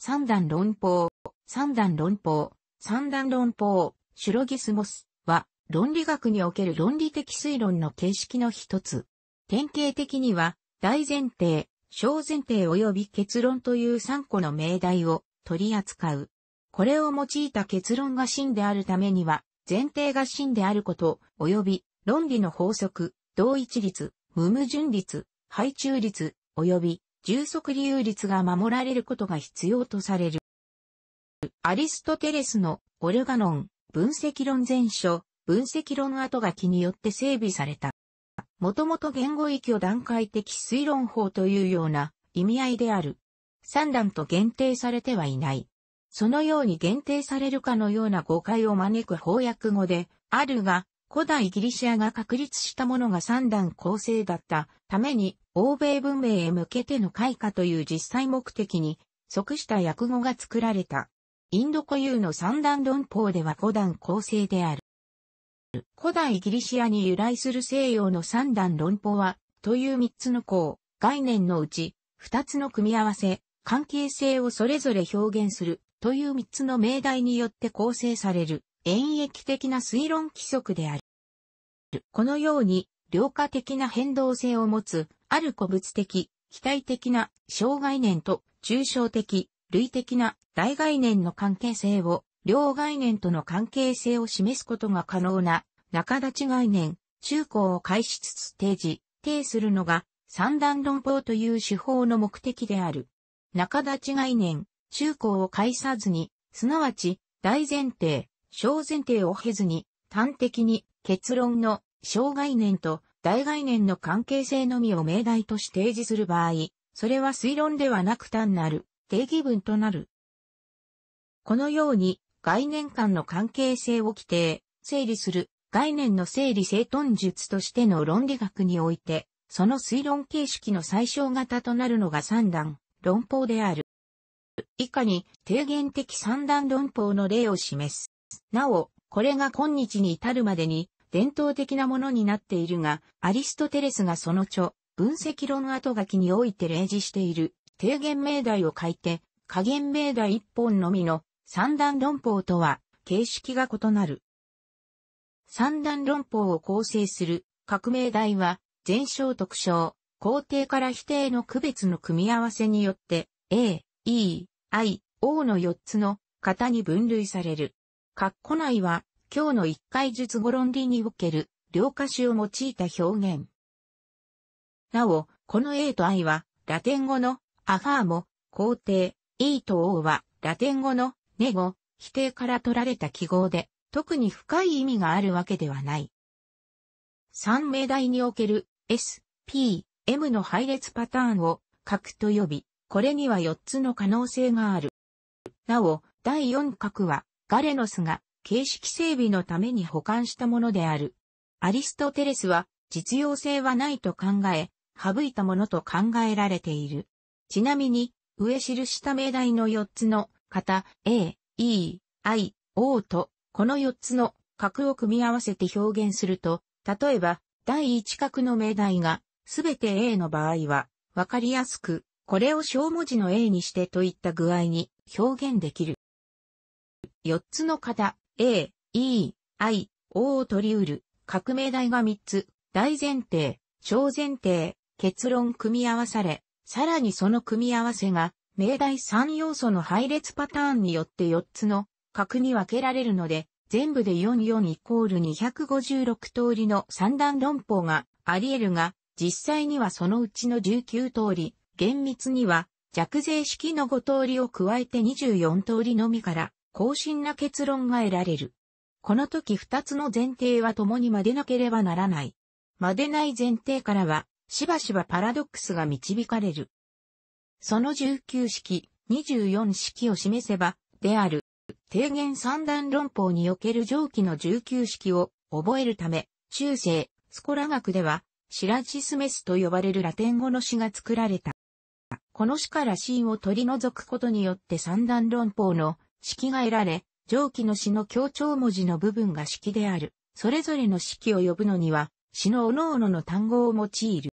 三段論法、三段論法、三段論法、シュロギスモスは、論理学における論理的推論の形式の一つ。典型的には、大前提、小前提及び結論という三個の命題を取り扱う。これを用いた結論が真であるためには、前提が真であること、及び論理の法則、同一律、無矛盾率、配中率、及び充足理由率が守られることが必要とされる。アリストテレスのオルガノン、分析論前書、分析論後書きによって整備された。もともと言語域を段階的推論法というような意味合いである。三段と限定されてはいない。そのように限定されるかのような誤解を招く翻訳語で、あるが、古代ギリシアが確立したものが三段構成だったために、欧米文明へ向けての開花という実際目的に即した訳語が作られた。インド固有の三段論法では五段構成である。古代ギリシアに由来する西洋の三段論法は、という三つの項、概念のうち、二つの組み合わせ、関係性をそれぞれ表現する、という三つの命題によって構成される。演疫的な推論規則である。このように、量化的な変動性を持つ、ある個物的、機体的な小概念と抽象的、類的な大概念の関係性を、両概念との関係性を示すことが可能な中立ち概念、中高を介しつつ提示、定するのが三段論法という手法の目的である。中立ち概念、中高を介さずに、すなわち大前提、小前提を経ずに、端的に結論の小概念と大概念の関係性のみを命題として提示する場合、それは推論ではなく単なる定義文となる。このように概念間の関係性を規定、整理する概念の整理整頓術としての論理学において、その推論形式の最小型となるのが三段論法である。以下に定言的三段論法の例を示す。なお、これが今日に至るまでに伝統的なものになっているが、アリストテレスがその著、分析論後書きにおいて例示している、低減命題を書いて、加減命題一本のみの三段論法とは、形式が異なる。三段論法を構成する革命題は、前章特徴、肯定から否定の区別の組み合わせによって、A、E、I、O の4つの型に分類される。括弧内は、今日の一回述語論理における、両歌詞を用いた表現。なお、この A と I は、ラテン語の、アファーモ、肯定、E と O は、ラテン語の、ネゴ、否定から取られた記号で、特に深い意味があるわけではない。三命題における S、P、M の配列パターンを角と呼び、これには4つの可能性がある。なお、第4角はガレノスが形式整備のために保管したものである。アリストテレスは実用性はないと考え、省いたものと考えられている。ちなみに、上記した命題の4つの型 A、E、I、O と、この4つの角を組み合わせて表現すると、例えば、第1角の命題が、すべて A の場合は、わかりやすく、これを小文字の A にしてといった具合に表現できる。4つの型、A、E、I、O を取り得る、革命題が3つ、大前提、小前提、結論組み合わされ、さらにその組み合わせが、命題3要素の配列パターンによって4つの核に分けられるので、全部で44イコール256通りの三段論法があり得るが、実際にはそのうちの19通り、厳密には弱税式の5通りを加えて24通りのみから更新な結論が得られる。この時二つの前提は共にまでなければならない。までない前提からは、しばしばパラドックスが導かれる。その19式、24式を示せば、である、低減三段論法における上記の19式を覚えるため、中世、スコラ学では、シラジスメスと呼ばれるラテン語の詩が作られた。この詩からシーンを取り除くことによって三段論法の式が得られ、上記の詩の強調文字の部分が式である。それぞれの式を呼ぶのには、詩の各々の単語を用いる。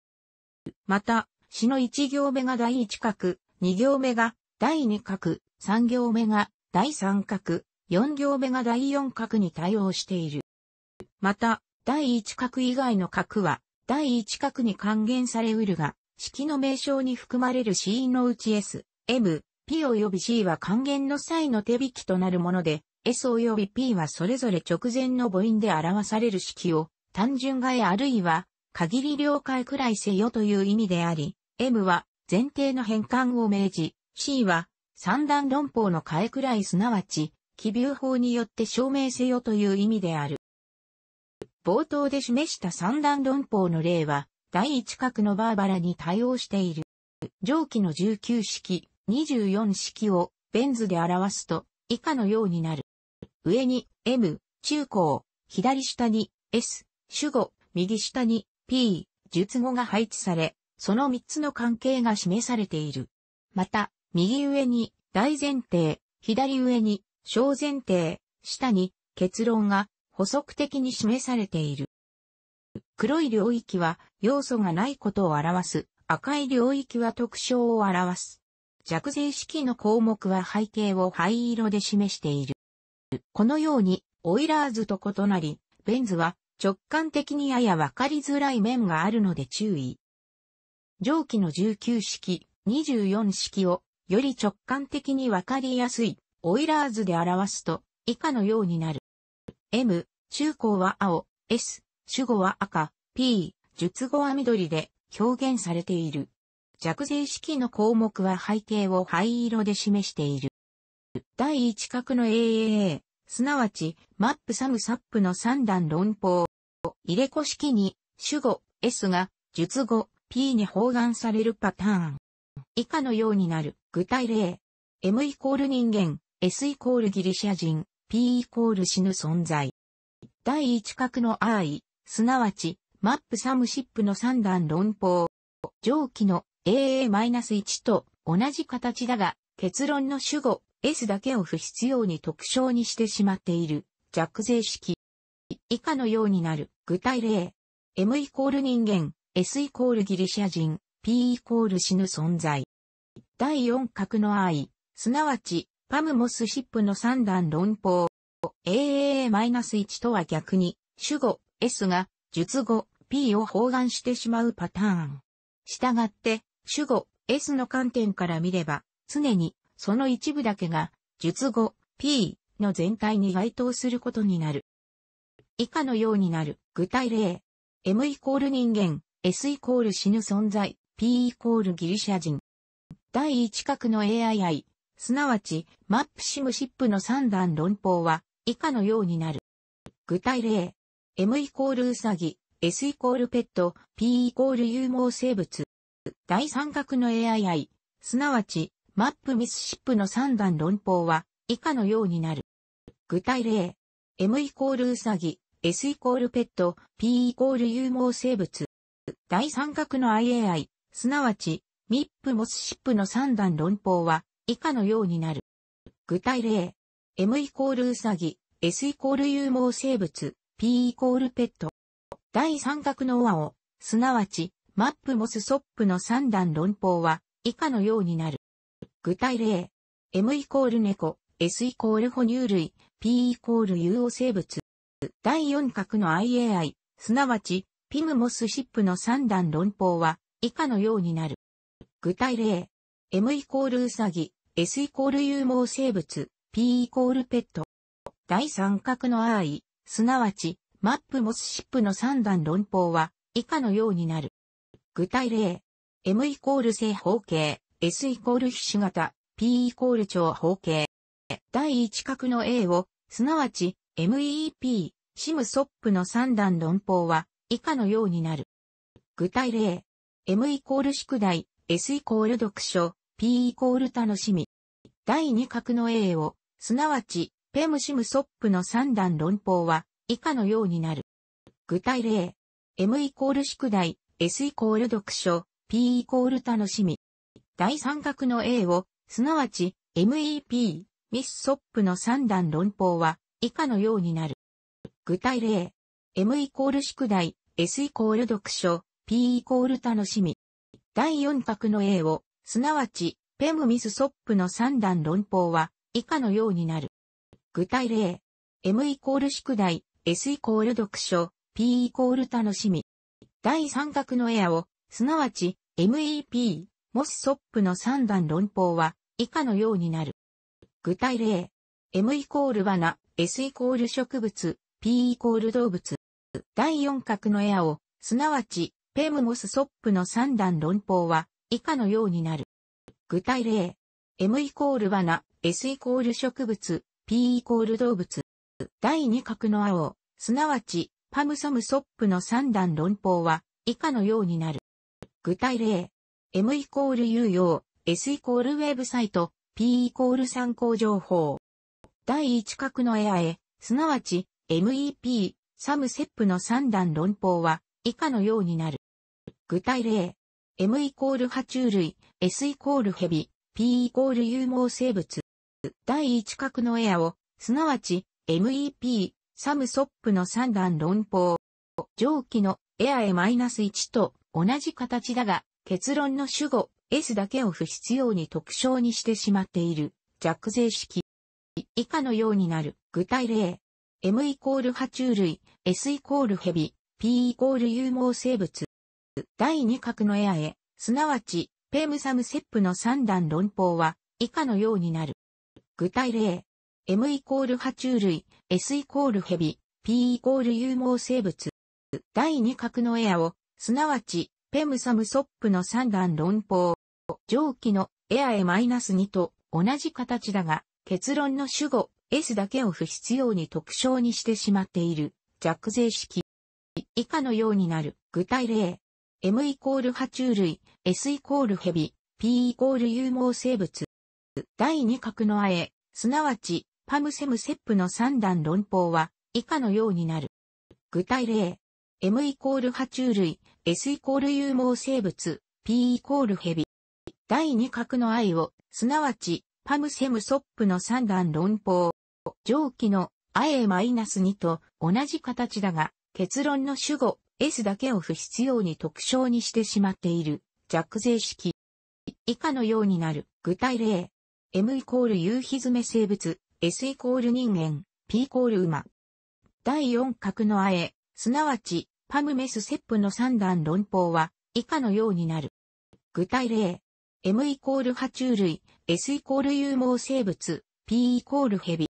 また、詩の1行目が第1画、2行目が第2画、3行目が第3画、4行目が第4画に対応している。また、第1画以外の画は、第1画に還元されうるが、式の名称に含まれる詩のうち S、M、P 及び C は還元の際の手引きとなるもので、S 及び P はそれぞれ直前の母音で表される式を、単純替えあるいは、限り了解くらいせよという意味であり、M は前提の変換を命じ、C は三段論法の替えくらいすなわち、気流法によって証明せよという意味である。冒頭で示した三段論法の例は、第一角のバーバラに対応している。上記の19式、24式をベン図で表すと以下のようになる。上に M、中高、左下に S、主語、右下に P、述語が配置され、その3つの関係が示されている。また、右上に大前提、左上に小前提、下に結論が補足的に示されている。黒い領域は要素がないことを表す、赤い領域は特徴を表す。弱税式の項目は背景を灰色で示している。このように、オイラーズと異なり、ベンズは直感的にややわかりづらい面があるので注意。上記の19式、24式をより直感的にわかりやすいオイラーズで表すと以下のようになる。M、中高は青、S、主語は赤、P、述語は緑で表現されている。弱税式の項目は背景を灰色で示している。第一角の AAA、すなわち、マップサムサップの三段論法。入れ子式に、主語 S が、述語 P に包含されるパターン。以下のようになる。具体例。M イコール人間、S イコールギリシャ人、P イコール死ぬ存在。第一角の I、すなわち、マップサムシップの三段論法。上記の AA-1 と同じ形だが、結論の主語 S だけを不必要に特徴にしてしまっている弱税式。以下のようになる具体例。M イコール人間、S イコールギリシャ人、P イコール死ぬ存在。第四角の I、すなわち、パムモスシップの三段論法。AAA-1 とは逆に、主語 S が、述語 P を包含してしまうパターン。したがって、主語 S の観点から見れば、常にその一部だけが、述語 P の全体に該当することになる。以下のようになる具体例。M イコール人間、S イコール死ぬ存在、P イコールギリシャ人。第1角の AII、すなわちマップシムシップの三段論法は以下のようになる。具体例。M イコールウサギ、S イコールペット、P イコール有毛生物。第三角の AII、すなわち、マップミスシップの三段論法は、以下のようになる。具体例。M イコールウサギ、S イコールペット、P イコール有毛生物。第三角の IAI、すなわち、ミップモスシップの三段論法は、以下のようになる。具体例。M イコールウサギ、S イコール有毛生物、P イコールペット。第三角の和を、すなわち、マップモスソップの3段論法は以下のようになる。具体例。M イコール猫、S イコール哺乳類、P イコール有用生物。第4角の IAI、すなわち、ピムモスシップの3段論法は以下のようになる。具体例。M イコールウサギ、S イコール有毛生物、P イコールペット。第三角の I、すなわち、マップモスシップの3段論法は以下のようになる。具体例。M イコール正方形、S イコールひ形、P イコール長方形。第一角の A を、すなわち、MEP、シムソップの三段論法は、以下のようになる。具体例。M イコール宿題、S イコール読書、P イコール楽しみ。第二角の A を、すなわち、ペムシムソップの三段論法は、以下のようになる。具体例。M イコール宿題、S イコール読書、P イコール楽しみ。第三角の A を、すなわち、MEP、ミスソップの三段論法は、以下のようになる。具体例。M イコール宿題、S イコール読書、P イコール楽しみ。第四角の A を、すなわち、ペムミスソップの三段論法は、以下のようになる。具体例。M イコール宿題、S イコール読書、P イコール楽しみ。第三角のエアを、すなわち MEP、モスソップの三段論法は、以下のようになる。具体例。M イコール罠、S イコール植物、P イコール動物。第四角のエアを、すなわち、ペムモスソップの三段論法は、以下のようになる。具体例。M イコール罠、S イコール植物、P イコール動物。第二角の青、すなわち、パムソムソップの三段論法は以下のようになる。具体例。M イコール有用、S イコールウェブサイト、P イコール参考情報。第一角のエアへ、すなわち MEP、サムセップの三段論法は以下のようになる。具体例。M イコール爬虫類、S イコールヘビ、P イコール有毛生物。第一角のエアを、すなわち MEP、サムソップの三段論法。上記のエアへ -1 と同じ形だが、結論の主語 S だけを不必要に特徴にしてしまっている弱税式。以下のようになる具体例。M イコール爬虫類、S イコールヘビ、P イコール有毛生物。第2角のエアへ、すなわち、ペムサムセップの三段論法は、以下のようになる。具体例。M イコール爬虫類、S イコールヘビ、P イコール有毛生物。第二角のエアを、すなわち、ペムサムソップの三段論法。上記のエアへ -2 と同じ形だが、結論の主語 S だけを不必要に特徴にしてしまっている弱税式。以下のようになる具体例。M イコール爬虫類、S イコールヘビ、P イコール有毛生物。第二角の A、すなわちパムセムセップの三段論法は以下のようになる。具体例。M イコール爬虫類、S イコール有毛生物、P イコールヘビ。第二角の愛を、すなわち、パムセムソップの三段論法。上記の IA-2 と同じ形だが、結論の主語 S だけを不必要に特徴にしてしまっている弱税式。以下のようになる具体例。M イコール夕日詰め生物、S イコール人間、P イコール馬。第四角のあえ、すなわち、パムメスセップの三段論法は、以下のようになる。具体例。M イコール爬虫類、S イコール有毛生物、P イコールヘビ。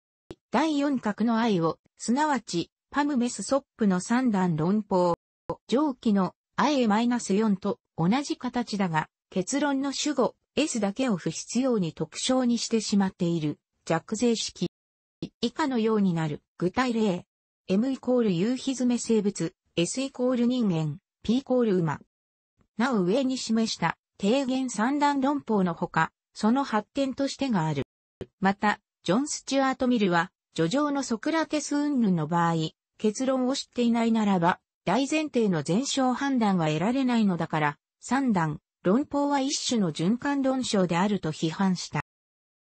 第四角の愛を、すなわち、パムメスソップの三段論法。上記の i ス4と同じ形だが、結論の主語 S だけを不必要に特徴にしてしまっている弱税式。以下のようになる。具体例。M イコール夕日詰め生物、S イコール人間、P イコール馬。なお上に示した提言三段論法のほか、その発展としてがある。また、ジョン・スチュアート・ミルは、叙情のソクラテス云々の場合、結論を知っていないならば、大前提の前哨判断は得られないのだから、三段、論法は一種の循環論証であると批判した。